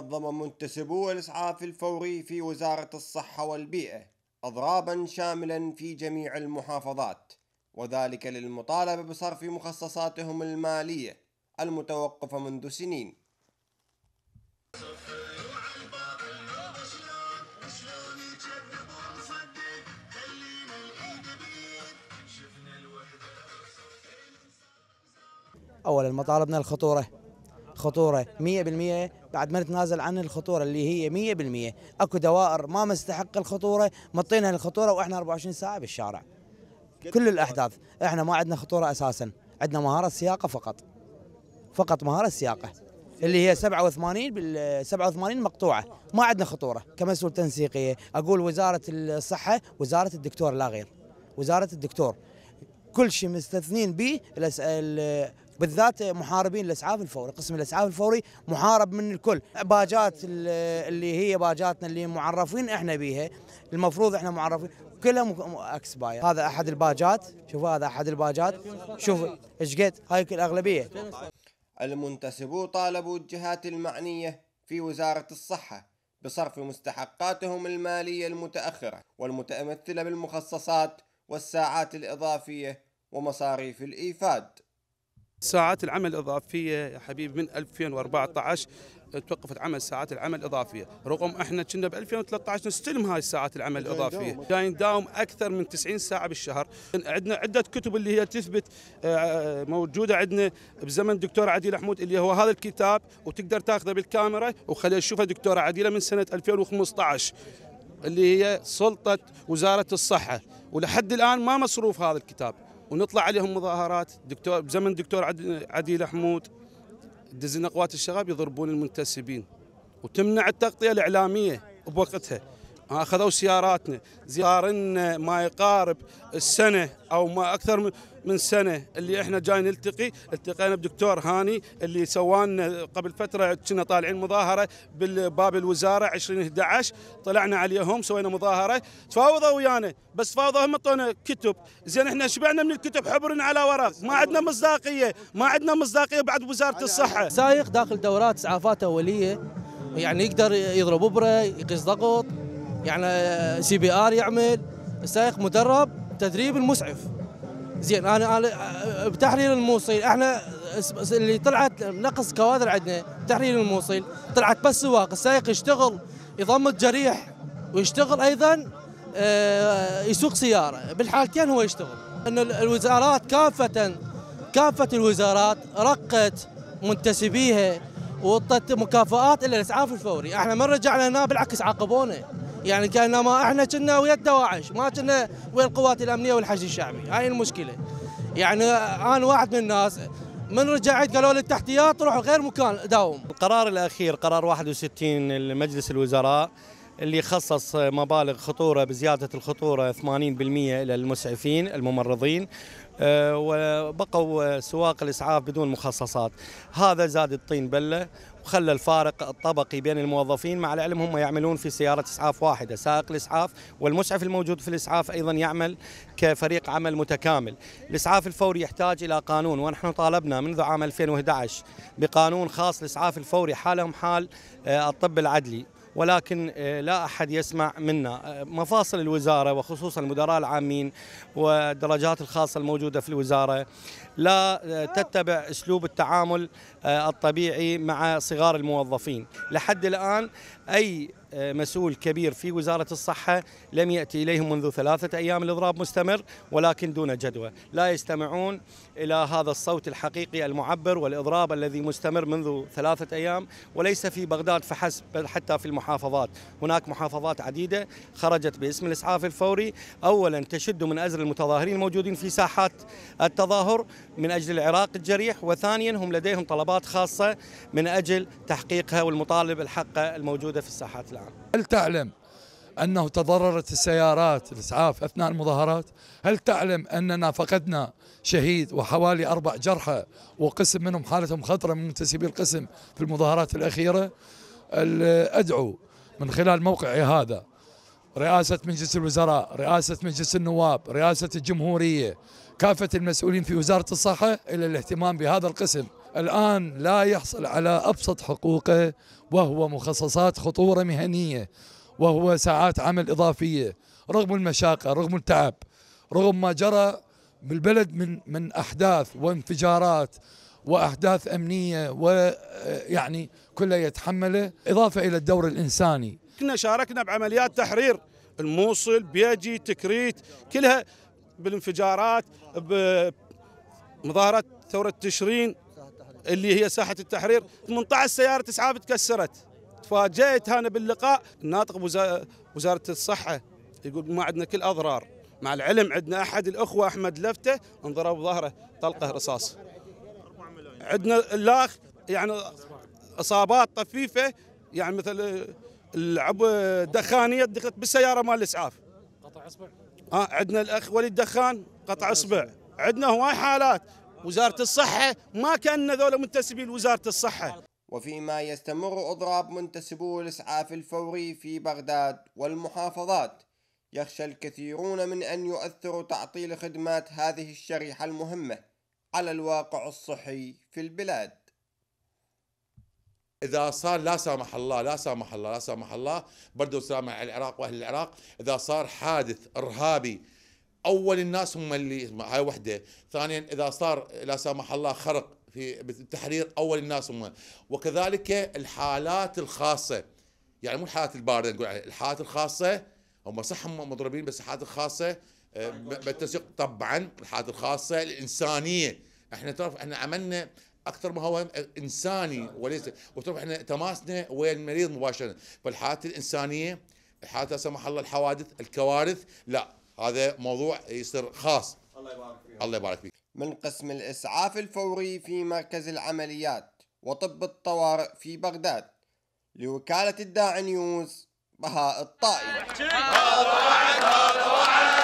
نظم منتسبو الإسعاف الفوري في وزارة الصحة والبيئة أضرابا شاملا في جميع المحافظات وذلك للمطالبة بصرف مخصصاتهم المالية المتوقفة منذ سنين أولا مطالبنا الخطورة خطوره 100% بعد ما نتنازل عن الخطوره اللي هي 100% اكو دوائر ما مستحق الخطوره مطينا الخطوره واحنا 24 ساعه بالشارع كل الاحداث احنا ما عندنا خطوره اساسا عندنا مهاره سياقه فقط فقط مهاره سياقه اللي هي 87 بال 87 مقطوعه ما عندنا خطوره كمسؤول تنسيقيه اقول وزاره الصحه وزاره الدكتور لا غير وزاره الدكتور كل شيء مستثنين به بالذات محاربين الاسعاف الفوري قسم الاسعاف الفوري محارب من الكل باجات اللي هي باجاتنا اللي معرفين احنا بيها المفروض احنا معرفين كلها اكس باير هذا احد الباجات شوفوا هذا احد الباجات شوف ايش قد هاي الاغلبيه المنتسبو طالبوا الجهات المعنيه في وزاره الصحه بصرف مستحقاتهم الماليه المتاخره والمتمثله بالمخصصات والساعات الاضافيه ومصاريف الايفاد ساعات العمل الإضافية يا حبيبي من 2014 آه، توقفت عمل ساعات العمل الاضافيه، رغم احنا كنا ب 2013 نستلم هاي ساعات العمل الاضافيه، جاي نداوم اكثر من 90 ساعه بالشهر، عندنا عده كتب اللي هي تثبت آه، آه، موجوده عندنا بزمن دكتور عديل حمود اللي هو هذا الكتاب وتقدر تاخذه بالكاميرا وخليه يشوفه دكتوره عديله من سنه 2015 اللي هي سلطه وزاره الصحه، ولحد الان ما مصروف هذا الكتاب. ونطلع عليهم مظاهرات دكتور بزمن دكتور عديل حمود دزنا قوات الشباب يضربون المنتسبين وتمنع التغطيه الاعلاميه بوقتها اخذوا سياراتنا زيارنا ما يقارب السنه او ما اكثر من من سنه اللي احنا جاي نلتقي التقينا بدكتور هاني اللي سوانا قبل فتره كنا طالعين مظاهره بالباب الوزاره 2011 طلعنا عليهم سوينا مظاهره تفاوضوا ويانا بس فاوضوا هم طونا كتب زين احنا شبعنا من الكتب حبر على ورق ما عندنا مصداقيه ما عندنا مصداقيه بعد وزاره الصحه سايق داخل دورات اسعافات اوليه يعني يقدر يضرب ابره يقيس ضغط يعني سي بي ار يعمل السائق مدرب تدريب المسعف زين انا انا آه، بتحرير الموصل احنا اللي طلعت نقص كوادر عندنا تحرير الموصل طلعت بس سواق السائق يشتغل يضمد جريح ويشتغل ايضا آه، يسوق سياره بالحالتين هو يشتغل ان الوزارات كافه كافه الوزارات رقت منتسبيها وعطت مكافآت الا الاسعاف الفوري احنا ما رجعنا هنا بالعكس عاقبونا يعني كانما احنا كنا ويا الدواعش ما كنا ويا القوات الامنيه والحشد الشعبي هاي المشكله يعني انا واحد من الناس من رجعت قالوا لي التحتيات روحوا غير مكان داوم القرار الاخير قرار 61 لمجلس الوزراء اللي خصص مبالغ خطوره بزياده الخطوره 80% للمسعفين الممرضين آه، وبقوا سواق الاسعاف بدون مخصصات هذا زاد الطين بله وخلى الفارق الطبقي بين الموظفين مع العلم هم يعملون في سياره اسعاف واحده سائق الاسعاف والمسعف الموجود في الاسعاف ايضا يعمل كفريق عمل متكامل الاسعاف الفوري يحتاج الى قانون ونحن طالبنا منذ عام 2011 بقانون خاص للاسعاف الفوري حالهم حال آه، الطب العدلي ولكن آه، لا أحد يسمع منا آه، مفاصل الوزارة وخصوصا المدراء العامين والدرجات الخاصة الموجودة في الوزارة لا آه، تتبع أسلوب التعامل الطبيعي مع صغار الموظفين لحد الآن أي مسؤول كبير في وزارة الصحة لم يأتي إليهم منذ ثلاثة أيام الإضراب مستمر ولكن دون جدوى لا يستمعون إلى هذا الصوت الحقيقي المعبر والإضراب الذي مستمر منذ ثلاثة أيام وليس في بغداد فحسب بل حتى في المحافظات هناك محافظات عديدة خرجت باسم الإسعاف الفوري أولا تشد من أزر المتظاهرين الموجودين في ساحات التظاهر من أجل العراق الجريح وثانيا هم لديهم طلبات خاصة من أجل تحقيقها والمطالب الحقة الموجودة في الساحات العامة هل تعلم أنه تضررت السيارات الإسعاف أثناء المظاهرات هل تعلم أننا فقدنا شهيد وحوالي أربع جرحى وقسم منهم حالتهم خطرة من منتسبي القسم في المظاهرات الأخيرة أدعو من خلال موقعي هذا رئاسة مجلس الوزراء رئاسة مجلس النواب رئاسة الجمهورية كافة المسؤولين في وزارة الصحة إلى الاهتمام بهذا القسم الآن لا يحصل على أبسط حقوقه وهو مخصصات خطورة مهنية وهو ساعات عمل إضافية رغم المشاقة رغم التعب رغم ما جرى بالبلد من من أحداث وانفجارات وأحداث أمنية ويعني آه، كله يتحمله إضافة إلى الدور الإنساني كنا شاركنا بعمليات تحرير الموصل بيجي تكريت كلها بالانفجارات بمظاهرات ثورة تشرين اللي هي ساحه التحرير 18 سياره اسعاف تكسرت تفاجأت انا باللقاء الناطق بوزاره الصحه يقول ما عندنا كل اضرار مع العلم عندنا احد الاخوه احمد لفته انضرب ظهره طلقه رصاص عندنا الاخ يعني اصابات طفيفه يعني مثل العب دخانيه دخلت بالسياره مال الاسعاف قطع اصبع اه عندنا الاخ وليد دخان قطع اصبع عندنا هواي حالات وزارة الصحة ما كان ذولا منتسبين لوزارة الصحة وفيما يستمر إضراب منتسبو الإسعاف الفوري في بغداد والمحافظات يخشى الكثيرون من أن يؤثر تعطيل خدمات هذه الشريحة المهمة على الواقع الصحي في البلاد إذا صار لا سامح الله لا سامح الله لا سامح الله برضو سامع العراق وأهل العراق إذا صار حادث إرهابي اول الناس هم اللي هاي وحده ثانيا اذا صار لا سمح الله خرق في التحرير اول الناس هم وكذلك الحالات الخاصه يعني مو الحالات البارده نقول عليها الحالات الخاصه هم صح هم مضربين بس الحالات الخاصه آه، آه، بالتسويق طبعا الحالات الخاصه الانسانيه احنا تعرف احنا عملنا اكثر ما هو انساني وليس وتعرف احنا تماسنا ويا المريض مباشره فالحالات الانسانيه الحالات لا سمح الله الحوادث الكوارث لا هذا موضوع يصير خاص الله يبارك فيك من قسم الإسعاف الفوري في مركز العمليات وطب الطوارئ في بغداد لوكالة الداعي نيوز بهاء الطائي هذا وعد هذا وعد